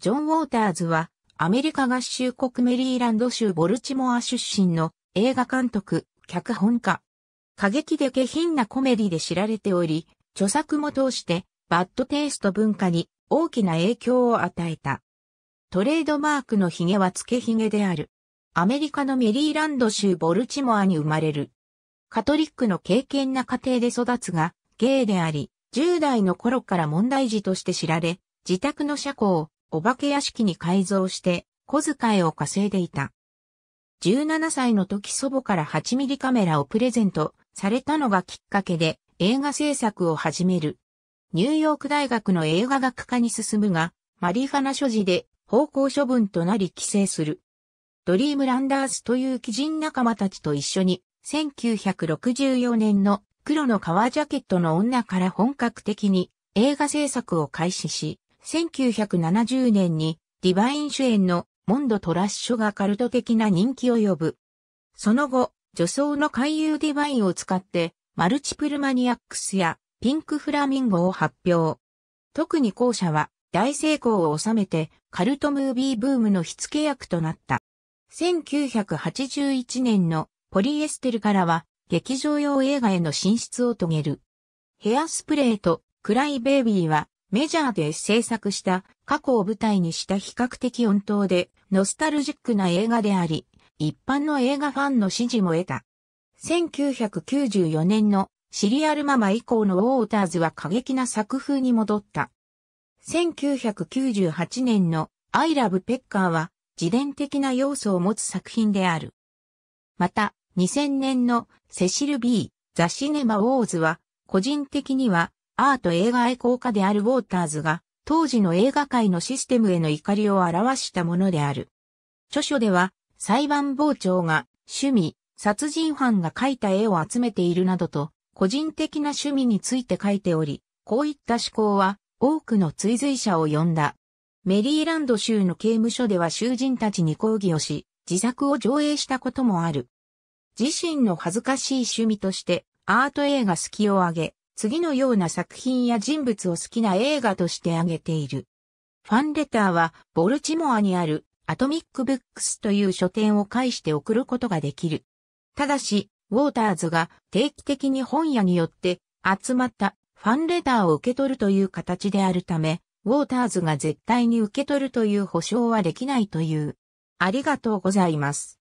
ジョン・ウォーターズは、アメリカ合衆国メリーランド州ボルチモア出身の映画監督、脚本家。過激で下品なコメディで知られており、著作も通してバッドテイスト文化に大きな影響を与えた。トレードマークのヒゲはつけ髭である。アメリカのメリーランド州ボルチモアに生まれる。カトリックの敬虔な家庭で育つが、ゲイであり、10代の頃から問題児として知られ、自宅の車庫をお化け屋敷に改造して、小遣いを稼いでいた。17歳の時祖母から8ミリカメラをプレゼントされたのがきっかけで映画制作を始める。ニューヨーク大学の映画学科に進むが、マリファナ所持で方向処分となり帰省する。ドリームランダースという基人仲間たちと一緒に、1964年の黒の革ジャケットの女から本格的に映画制作を開始し、1970年にディバイン主演のモンド・トラッシュがカルト的な人気を呼ぶ。その後、女装の回遊ディバインを使ってマルチプルマニアックスやピンクフラミンゴを発表。特に後者は大成功を収めてカルトムービーブームの火付け役となった。1981年のポリエステルからは劇場用映画への進出を遂げる。ヘアスプレーとクライベイビーはメジャーで制作した過去を舞台にした比較的温当でノスタルジックな映画であり、一般の映画ファンの支持も得た。1994年のシリアルママ以降のウォーターズは過激な作風に戻った。1998年のアイラブ・ペッカーは自伝的な要素を持つ作品である。また、2000年のセシル・ B・ ザ・シネマ・ウォーズは個人的にはアート映画愛好家であるウォーターズが、当時の映画界のシステムへの怒りを表したものである。著書では、裁判傍聴が趣味、殺人犯が描いた絵を集めているなどと、個人的な趣味について書いており、こういった思考は多くの追随者を呼んだ。メリーランド州の刑務所では囚人たちに抗議をし、自作を上映したこともある。自身の恥ずかしい趣味としてアート映画好きを挙げ、次のような作品や人物を好きな映画として挙げている。ファンレターは、ボルチモアにあるアトミックブックスという書店を介して送ることができる。ただし、ウォーターズが定期的に本屋によって集まったファンレターを受け取るという形であるため、ウォーターズが絶対に受け取るという保証はできないという。ありがとうございます。